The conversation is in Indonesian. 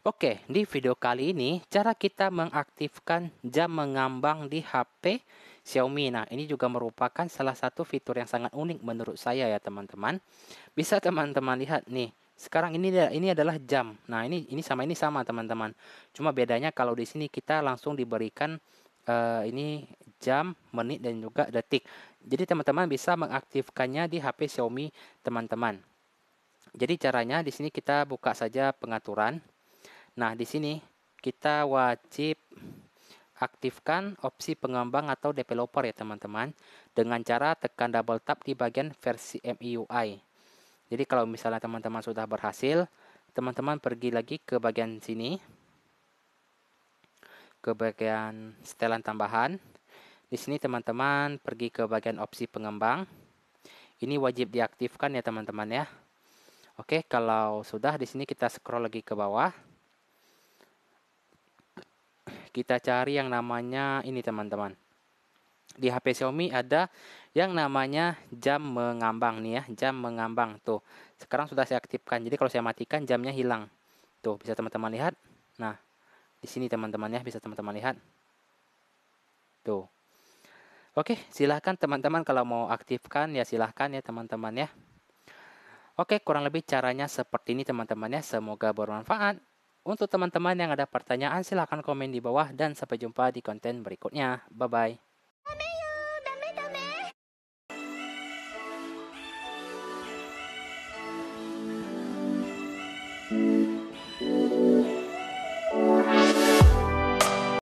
Oke, di video kali ini cara kita mengaktifkan jam mengambang di HP Xiaomi. Nah, ini juga merupakan salah satu fitur yang sangat unik menurut saya ya, teman-teman. Bisa teman-teman lihat nih. Sekarang ini ini adalah jam. Nah, ini ini sama ini sama, teman-teman. Cuma bedanya kalau di sini kita langsung diberikan uh, ini jam, menit dan juga detik. Jadi teman-teman bisa mengaktifkannya di HP Xiaomi teman-teman. Jadi caranya di sini kita buka saja pengaturan. Nah, di sini kita wajib aktifkan opsi pengembang atau developer ya teman-teman dengan cara tekan double tap di bagian versi MIUI. Jadi kalau misalnya teman-teman sudah berhasil, teman-teman pergi lagi ke bagian sini. Ke bagian setelan tambahan. Di sini teman-teman pergi ke bagian opsi pengembang. Ini wajib diaktifkan ya teman-teman ya. Oke, kalau sudah di sini kita scroll lagi ke bawah kita cari yang namanya ini teman-teman. Di HP Xiaomi ada yang namanya jam mengambang nih ya, jam mengambang tuh. Sekarang sudah saya aktifkan. Jadi kalau saya matikan jamnya hilang. Tuh, bisa teman-teman lihat. Nah, di sini teman-teman ya, bisa teman-teman lihat. Tuh. Oke, silahkan teman-teman kalau mau aktifkan ya silahkan ya teman-teman ya. Oke, kurang lebih caranya seperti ini teman-teman ya. Semoga bermanfaat. Untuk teman-teman yang ada pertanyaan silahkan komen di bawah dan sampai jumpa di konten berikutnya. Bye-bye.